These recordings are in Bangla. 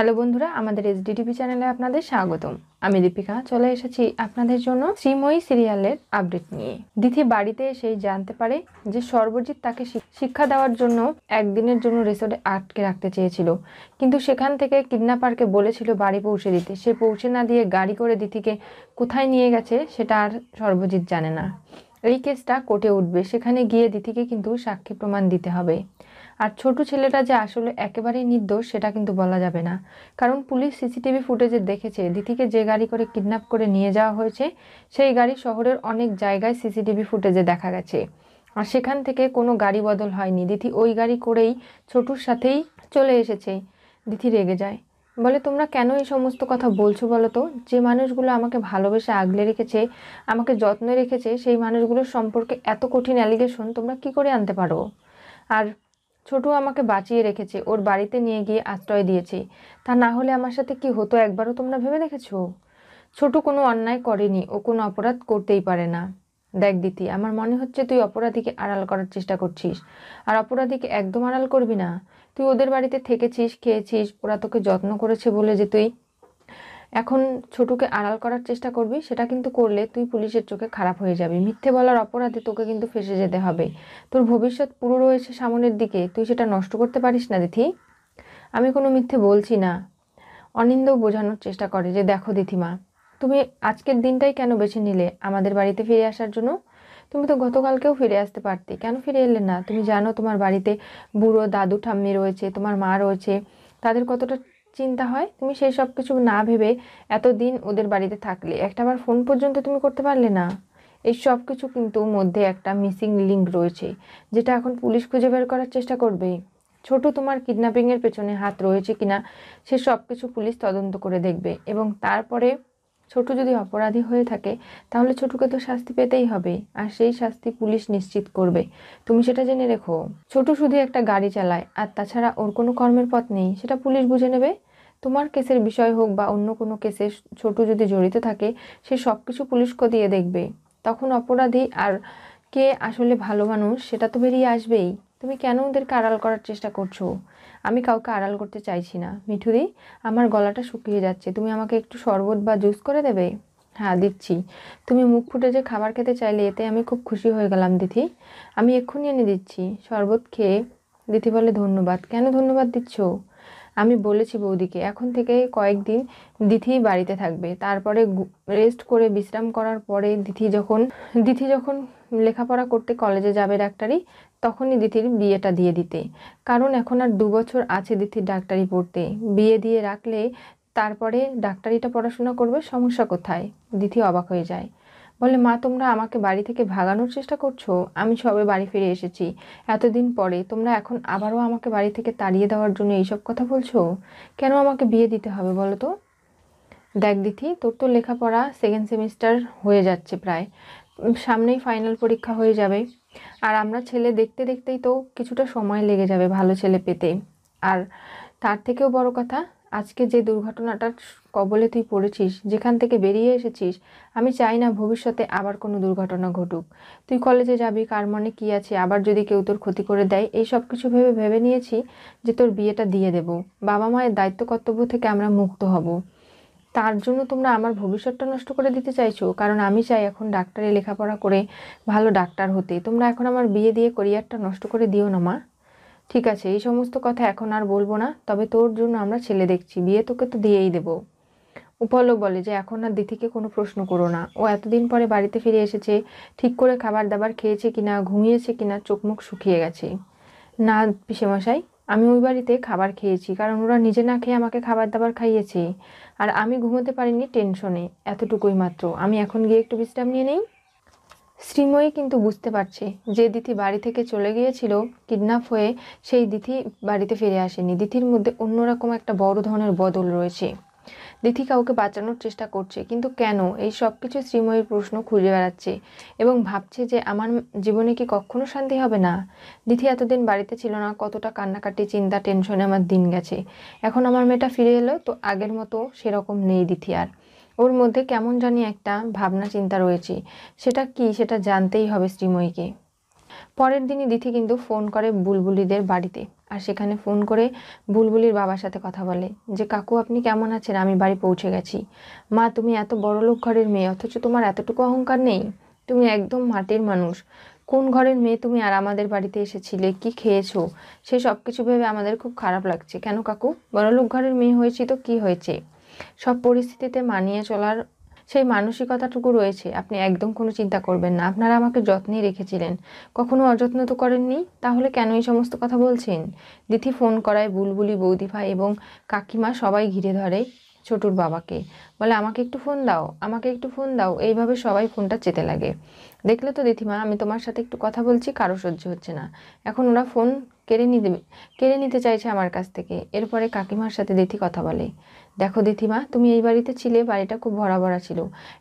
হ্যালো বন্ধুরা আমাদের এস ডিটিভি চ্যানেলে আপনাদের স্বাগতম আমি দীপিকা চলে এসেছি আপনাদের জন্য শ্রীময়ী সিরিয়ালের আপডেট নিয়ে দিথি বাড়িতে এসেই জানতে পারে যে সর্বজিৎ তাকে শিক্ষা দেওয়ার জন্য একদিনের জন্য রিসোর্টে আটকে রাখতে চেয়েছিল কিন্তু সেখান থেকে কিডন্যাপারকে বলেছিল বাড়ি পৌঁছে দিতে সে পৌঁছে না দিয়ে গাড়ি করে দিথিকে কোথায় নিয়ে গেছে সেটা আর সর্বজিৎ জানে না এই কেসটা কোর্টে উঠবে সেখানে গিয়ে দিথিকে কিন্তু সাক্ষী প্রমাণ দিতে হবে আর ছোট ছেলেটা যে আসলে একেবারেই নির্দোষ সেটা কিন্তু বলা যাবে না কারণ পুলিশ সিসিটিভি ফুটেজে দেখেছে দিতিকে যে গাড়ি করে কিডন্যাপ করে নিয়ে যাওয়া হয়েছে সেই গাড়ি শহরের অনেক জায়গায় সিসিটিভি ফুটেজে দেখা গেছে আর সেখান থেকে কোনো গাড়ি বদল হয়নি দিতি ওই গাড়ি করেই ছোটুর সাথেই চলে এসেছে দিতি রেগে যায় বলে তোমরা কেন এই সমস্ত কথা বলছো বলো তো যে মানুষগুলো আমাকে ভালোবেসে আগলে রেখেছে আমাকে যত্নে রেখেছে সেই মানুষগুলোর সম্পর্কে এত কঠিন অ্যালিগেশন তোমরা কি করে আনতে পারো আর ছোটু আমাকে বাঁচিয়ে রেখেছে ওর বাড়িতে নিয়ে গিয়ে আশ্রয় দিয়েছে তা না হলে আমার সাথে কি হতো একবারও তোমরা ভেবে দেখেছো ছোটু কোনো অন্যায় করেনি ও কোনো অপরাধ করতেই পারে না দেখ দিতি আমার মনে হচ্ছে তুই অপরাধীকে আড়াল করার চেষ্টা করছিস আর অপরাধীকে একদম আড়াল করবি না তুই ওদের বাড়িতে থেকেছিস খেয়েছিস ওরা তোকে যত্ন করেছে বলে যে তুই এখন ছোটুকে আড়াল করার চেষ্টা করবি সেটা কিন্তু করলে তুই পুলিশের চোখে খারাপ হয়ে যাবি মিথ্যে বলার অপরাধে তোকে কিন্তু ফেসে যেতে হবে তোর ভবিষ্যৎ পুরো রয়েছে সামনের দিকে তুই সেটা নষ্ট করতে পারিস না দিথি আমি কোনো মিথ্যে বলছি না অনিন্দ বোঝানোর চেষ্টা করে যে দেখো দিথিমা তুমি আজকের দিনটাই কেন বেছে নিলে আমাদের বাড়িতে ফিরে আসার জন্য তুমি তো গতকালকেও ফিরে আসতে পারতে কেন ফিরে এলে না তুমি জানো তোমার বাড়িতে বুড়ো দাদু ঠাম্মি রয়েছে তোমার মা রয়েছে তাদের কতটা চিন্তা হয় তুমি সেই সব কিছু না ভেবে এতদিন ওদের বাড়িতে থাকলে একটা আবার ফোন পর্যন্ত তুমি করতে পারলে না এই সব কিছু কিন্তু মধ্যে একটা মিসিং লিঙ্ক রয়েছে যেটা এখন পুলিশ খুঁজে বের করার চেষ্টা করবে ছোট তোমার কিডন্যাপিংয়ের পেছনে হাত রয়েছে কিনা সে সব কিছু পুলিশ তদন্ত করে দেখবে এবং তারপরে ছোট যদি অপরাধী হয়ে থাকে তাহলে ছোটকে তো শাস্তি পেতেই হবে আর সেই শাস্তি পুলিশ নিশ্চিত করবে তুমি সেটা জেনে রেখো ছোট শুধু একটা গাড়ি চালায় আর তাছাড়া ওর কোনো কর্মের পথ নেই সেটা পুলিশ বুঝে নেবে তোমার কেসের বিষয় হোক বা অন্য কোনো কেসে ছোট যদি জড়িত থাকে সে সব কিছু পুলিশকে দিয়ে দেখবে তখন অপরাধী আর কে আসলে ভালো মানুষ সেটা তো বেরিয়ে আসবেই তুমি কেন ওদেরকে আড়াল করার চেষ্টা করছো আমি কাউকে আড়াল করতে চাইছি না মিঠুদি আমার গলাটা শুকিয়ে যাচ্ছে তুমি আমাকে একটু শরবত বা জুস করে দেবে হ্যাঁ দিচ্ছি তুমি মুখ ফুটে যে খাবার খেতে চাইলে এতে আমি খুব খুশি হয়ে গেলাম দিদি আমি এক্ষুনি এনে দিচ্ছি শরবত খেয়ে দিদি বলে ধন্যবাদ কেন ধন্যবাদ দিচ্ছ আমি বলেছি বৌদিকে এখন থেকে কয়েকদিন দিথি বাড়িতে থাকবে তারপরে রেস্ট করে বিশ্রাম করার পরে দিথি যখন দিথি যখন লেখাপড়া করতে কলেজে যাবে ডাক্তারি তখনই দিথির বিয়েটা দিয়ে দিতে কারণ এখন আর দু বছর আছে দিথির ডাক্তারি পড়তে বিয়ে দিয়ে রাখলে তারপরে ডাক্তারিটা পড়াশোনা করবে সমস্যা কোথায় দিথি অবাক হয়ে যায় বলে মা তোমরা আমাকে বাড়ি থেকে ভাগানোর চেষ্টা করছো আমি সবে বাড়ি ফিরে এসেছি এতদিন পরে তোমরা এখন আবারও আমাকে বাড়ি থেকে তাড়িয়ে দেওয়ার জন্য এইসব কথা বলছো কেন আমাকে বিয়ে দিতে হবে বলো তো দেখ দিথি তোর তো লেখাপড়া সেকেন্ড সেমিস্টার হয়ে যাচ্ছে প্রায় সামনেই ফাইনাল পরীক্ষা হয়ে যাবে আর আমরা ছেলে দেখতে দেখতেই তো কিছুটা সময় লেগে যাবে ভালো ছেলে পেতে আর তার থেকেও বড় কথা আজকে যে দুর্ঘটনাটা কবলে তুই পড়েছিস যেখান থেকে বেরিয়ে এসেছিস আমি চাই না ভবিষ্যতে আবার কোনো দুর্ঘটনা ঘটুক তুই কলেজে যাবি কার মনে কী আছে আবার যদি কেউ তোর ক্ষতি করে দেয় এই সব কিছু ভেবে ভেবে নিয়েছি যে তোর বিয়েটা দিয়ে দেব বাবা মায়ের দায়িত্ব কর্তব্য থেকে আমরা মুক্ত হব তার জন্য তোমরা আমার ভবিষ্যৎটা নষ্ট করে দিতে চাইছো কারণ আমি চাই এখন ডাক্তারে লেখাপড়া করে ভালো ডাক্তার হতে তোমরা এখন আমার বিয়ে দিয়ে করিয়ারটা নষ্ট করে দিও না মা ঠিক আছে এই সমস্ত কথা এখন আর বলবো না তবে তোর জন্য আমরা ছেলে দেখছি বিয়ে তোকে তো দিয়েই দেবো উপলক বলে যে এখন আর দিদিকে কোনো প্রশ্ন করো না ও এতদিন পরে বাড়িতে ফিরে এসেছে ঠিক করে খাবার দাবার খেয়েছে কিনা ঘুমিয়েছে কিনা চোখ মুখ শুকিয়ে গেছে না পিসেমশাই আমি ওই বাড়িতে খাবার খেয়েছি কারণ ওরা নিজে না খেয়ে আমাকে খাবার দাবার খাইয়েছে আর আমি ঘুমোতে পারিনি টেনশনে এতটুকুই মাত্র আমি এখন গিয়ে একটু বিশ্রাম নিয়ে নেই শ্রীময়ী কিন্তু বুঝতে পারছে যে দিথি বাড়ি থেকে চলে গিয়েছিল কিডন্যাপ হয়ে সেই দিথি বাড়িতে ফিরে আসেনি দিথির মধ্যে অন্যরকম একটা বড় ধরনের বদল রয়েছে দিথি কাউকে বাঁচানোর চেষ্টা করছে কিন্তু কেন এই সব কিছু শ্রীময়ীর প্রশ্ন খুঁজে বেড়াচ্ছে এবং ভাবছে যে আমার জীবনে কি কখনো শান্তি হবে না দিথি এতদিন বাড়িতে ছিল না কতটা কান্নাকাটি চিন্তা টেনশনে আমার দিন গেছে এখন আমার মেয়েটা ফিরে এলো তো আগের মতো সেরকম নেই দিথি আর ওর মধ্যে কেমন জানি একটা ভাবনা চিন্তা রয়েছে সেটা কি সেটা জানতেই হবে শ্রীময়ীকে পরের দিনই দিথি কিন্তু ফোন করে বুলবুলিদের বাড়িতে আর সেখানে ফোন করে বুলবুলির বাবার সাথে কথা বলে যে কাকু আপনি কেমন আছেন আমি বাড়ি পৌঁছে গেছি মা তুমি এত বড় লোক ঘরের মেয়ে অথচ তোমার এতটুকু অহংকার নেই তুমি একদম মাটির মানুষ কোন ঘরের মেয়ে তুমি আর আমাদের বাড়িতে এসেছিলে কি খেয়েছো সে সব কিছু ভেবে আমাদের খুব খারাপ লাগছে কেন কাকু বড়লোক ঘরের মেয়ে হয়েছি তো কি হয়েছে সব পরিস্থিতিতে মানিয়ে চলার সেই মানসিকতাটুকু রয়েছে আপনি একদম কোনো চিন্তা করবেন না আপনারা আমাকে যত্নে রেখেছিলেন কখনো অযত্ন তো করেননি তাহলে কেন এই সমস্ত কথা বলছেন দিদি ফোন করায় বুলবুলি বৌদিভা এবং কাকিমা সবাই ঘিরে ধরে ছোটুর বাবাকে বলে আমাকে একটু ফোন দাও আমাকে একটু ফোন দাও এইভাবে সবাই ফোনটা চেতে লাগে দেখলে তো দিদিমা আমি তোমার সাথে একটু কথা বলছি কারো সহ্য হচ্ছে না এখন ওরা ফোন কেড়ে নিতে কেড়ে নিতে চাইছে আমার কাছ থেকে এরপরে কাকিমার সাথে দিদি কথা বলে দেখো দিথিমা তুমি এই বাড়িতে ছিলে বাড়িটা খুব ভরা ভরা ছিল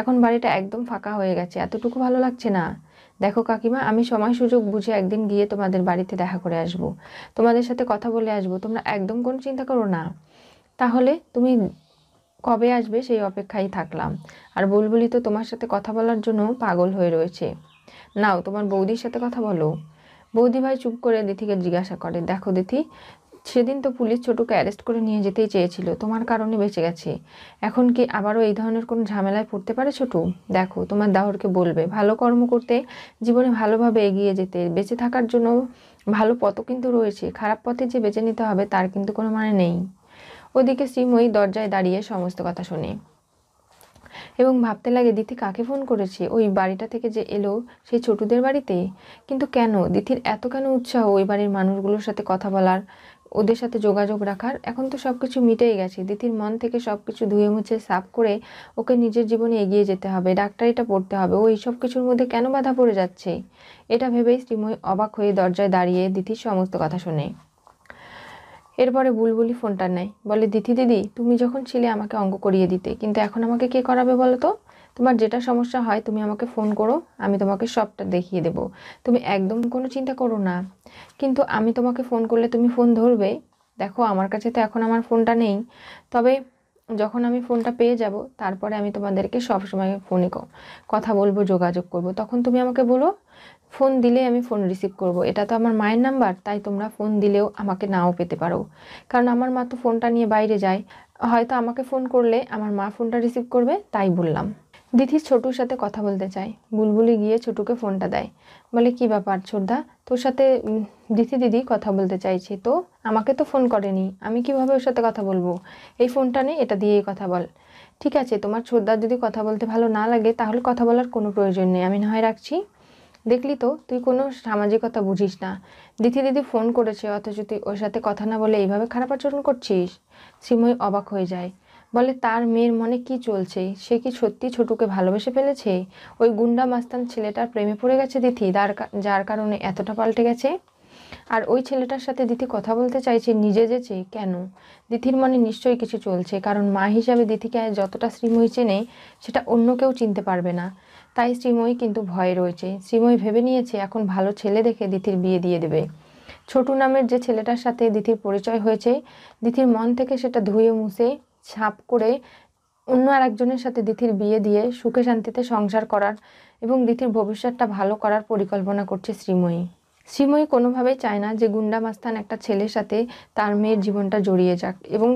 এখন বাড়িটা একদম ফাঁকা হয়ে গেছে এতটুকু ভালো লাগছে না দেখো কাকিমা আমি সময় সুযোগ বুঝে একদিন গিয়ে তোমাদের বাড়িতে দেখা করে আসব। তোমাদের সাথে কথা বলে আসব তোমরা একদম কোনো চিন্তা করো না তাহলে তুমি কবে আসবে সেই অপেক্ষায় থাকলাম আর বুলবুলি তো তোমার সাথে কথা বলার জন্য পাগল হয়ে রয়েছে নাও তোমার বৌদির সাথে কথা বলো বৌদি ভাই চুপ করে দিথিকে জিজ্ঞাসা করে দেখো দিথি সেদিন তো পুলিশ ছোটকে অ্যারেস্ট করে নিয়ে যেতেই চেয়েছিল তোমার কারণে বেঁচে গেছে এখন কি আবারও এই ধরনের কোনো ঝামেলায় পড়তে পারে ছোটু দেখো তোমার দাহরকে বলবে ভালো কর্ম করতে জীবনে ভালোভাবে এগিয়ে যেতে বেঁচে থাকার জন্য ভালো পথও কিন্তু রয়েছে খারাপ পথে যে বেঁচে নিতে হবে তার কিন্তু কোনো মানে নেই ওদিকে শ্রীময়ী দরজায় দাঁড়িয়ে সমস্ত কথা শোনে এবং ভাবতে লাগে দিথি কাকে ফোন করেছে ওই বাড়িটা থেকে যে এলো সেই ছোটুদের বাড়িতে কিন্তু কেন দিথির এত কেন উৎসাহ ওই বাড়ির মানুষগুলোর সাথে কথা বলার ওদের সাথে যোগাযোগ রাখার এখন তো সব কিছু মিটেই গেছে দিতির মন থেকে সব কিছু ধুয়ে মুছে সাফ করে ওকে নিজের জীবনে এগিয়ে যেতে হবে ডাক্তারিটা পড়তে হবে ও এইসব কিছুর মধ্যে কেন বাধা পড়ে যাচ্ছে এটা ভেবেই শ্রীময় অবাক হয়ে দরজায় দাঁড়িয়ে দিতির সমস্ত কথা শোনে এরপরে বুলবুলি ফোনটা নেয় বলে দিতি দিদি তুমি যখন ছিলে আমাকে অঙ্ক করিয়ে দিতে কিন্তু এখন আমাকে কে করাবে বলো তো তোমার যেটা সমস্যা হয় তুমি আমাকে ফোন করো আমি তোমাকে সবটা দেখিয়ে দেব তুমি একদম কোনো চিন্তা করো না কিন্তু আমি তোমাকে ফোন করলে তুমি ফোন ধরবে দেখো আমার কাছে তো এখন আমার ফোনটা নেই তবে যখন আমি ফোনটা পেয়ে যাব তারপরে আমি তোমাদেরকে সব সময় ফোনে কথা বলবো যোগাযোগ করব তখন তুমি আমাকে বলো ফোন দিলে আমি ফোন রিসিভ করব এটা তো আমার মায়ের নাম্বার তাই তোমরা ফোন দিলেও আমাকে নাও পেতে পারো কারণ আমার মা তো ফোনটা নিয়ে বাইরে যায় হয়তো আমাকে ফোন করলে আমার মা ফোনটা রিসিভ করবে তাই বললাম দিদির ছোটুর সাথে কথা বলতে চাই বুলবুলি গিয়ে ছোটুকে ফোনটা দেয় বলে কি ব্যাপার ছোটদা তোর সাথে দিদি দিদি কথা বলতে চাইছি তো আমাকে তো ফোন করেনি আমি কিভাবে ওর সাথে কথা বলবো এই ফোনটা নেই এটা দিয়েই কথা বল ঠিক আছে তোমার ছোটদার যদি কথা বলতে ভালো না লাগে তাহলে কথা বলার কোনো প্রয়োজন নেই আমি না হয় রাখছি দেখলি তো তুই কোনো সামাজিকতা বুঝিস না দিদি দিদি ফোন করেছে অথচ তুই ওর সাথে কথা না বলে এইভাবে খারাপ আচরণ করছিস শ্রীময় অবাক হয়ে যায় বলে তার মেয়ের মনে কি চলছে সে কি সত্যি ছোটুকে ভালোবেসে ফেলেছে ওই গুন্ডা মাস্তান ছেলেটার প্রেমে পড়ে গেছে দিথি তার যার কারণে এতটা পাল্টে গেছে আর ওই ছেলেটার সাথে দিথি কথা বলতে চাইছে নিজে যেছে কেন দিথির মনে নিশ্চয়ই কিছু চলছে কারণ মা হিসাবে দিথিকে যতটা শ্রীময়ী চেনে সেটা অন্য কেউ চিনতে পারবে না তাই শ্রীময়ী কিন্তু ভয়ে রয়েছে শ্রীময়ী ভেবে নিয়েছে এখন ভালো ছেলে দেখে দিথির বিয়ে দিয়ে দেবে ছোটু নামের যে ছেলেটার সাথে দিথির পরিচয় হয়েছে দিথির মন থেকে সেটা ধুয়ে মুছে ছাপ করে অন্য আর একজনের সাথে দিথির বিয়ে দিয়ে সুখে শান্তিতে সংসার করার এবং দিথির ভবিষ্যৎটা ভালো করার পরিকল্পনা করছে শ্রীময়ী শ্রীময়ী কোনোভাবেই চায় না যে গুন্ডা মাস্তান একটা ছেলের সাথে তার মেয়ের জীবনটা জড়িয়ে যাক এবং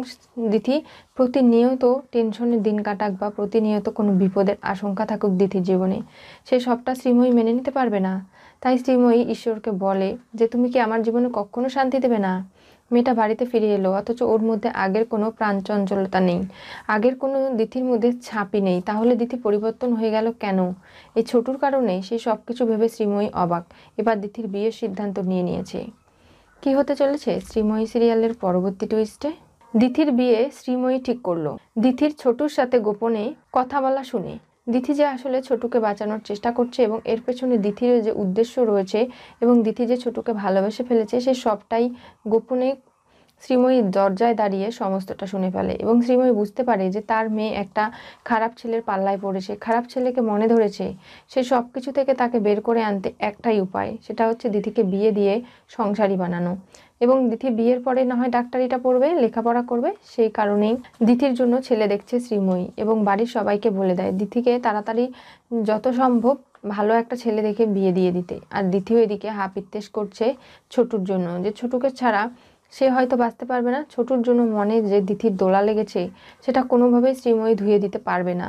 দিথি প্রতিনিয়ত টেনশনের দিন কাটাক বা প্রতিনিয়ত কোনো বিপদের আশঙ্কা থাকুক দিথির জীবনে সে সবটা শ্রীময়ী মেনে নিতে পারবে না তাই শ্রীময়ী ঈশ্বরকে বলে যে তুমি কি আমার জীবনে কখনো শান্তি দেবে না মেয়েটা বাড়িতে ফিরে এলো অথচ ওর মধ্যে আগের কোনো প্রাণচঞ্চলতা নেই আগের কোনো দিথির মধ্যে ছাপি নেই তাহলে দিথি পরিবর্তন হয়ে গেল কেন এই ছোটুর কারণে সে সব কিছু ভেবে শ্রীময়ী অবাক এবার দিথির বিয়ের সিদ্ধান্ত নিয়ে নিয়েছে কি হতে চলেছে শ্রীময়ী সিরিয়ালের পরবর্তী টুইস্টে দিথির বিয়ে শ্রীময়ী ঠিক করলো দিথির ছোটুর সাথে গোপনে কথা বলা শুনে দিথি যে আসলে ছোটুকে বাঁচানোর চেষ্টা করছে এবং এর পেছনে দিথির যে উদ্দেশ্য রয়েছে এবং দিথি যে ছোটুকে ভালোবেসে ফেলেছে সে সবটাই গোপনে শ্রীময়ীর দরজায় দাঁড়িয়ে সমস্তটা শুনে ফেলে এবং শ্রীময়ী বুঝতে পারে যে তার মেয়ে একটা খারাপ ছেলের পাল্লায় পড়েছে খারাপ ছেলেকে মনে ধরেছে সে সব কিছু থেকে তাকে বের করে আনতে একটাই উপায় সেটা হচ্ছে দিদিকে বিয়ে দিয়ে সংসারী বানানো এবং দিথি বিয়ের পরে না হয় ডাক্তারিটা পড়বে লেখাপড়া করবে সেই কারণেই দিথির জন্য ছেলে দেখছে শ্রীময়ী এবং বাড়ির সবাইকে বলে দেয় দিথিকে তাড়াতাড়ি যত সম্ভব ভালো একটা ছেলে দেখে বিয়ে দিয়ে দিতে আর দ্বিতীয় এদিকে হাপিত্তেশ করছে ছোটুর জন্য যে ছোটুকে ছাড়া সে হয়তো বাঁচতে পারবে না ছোটুর জন্য মনে যে দিথির দোলা লেগেছে সেটা কোনোভাবেই শ্রীময়ী ধুয়ে দিতে পারবে না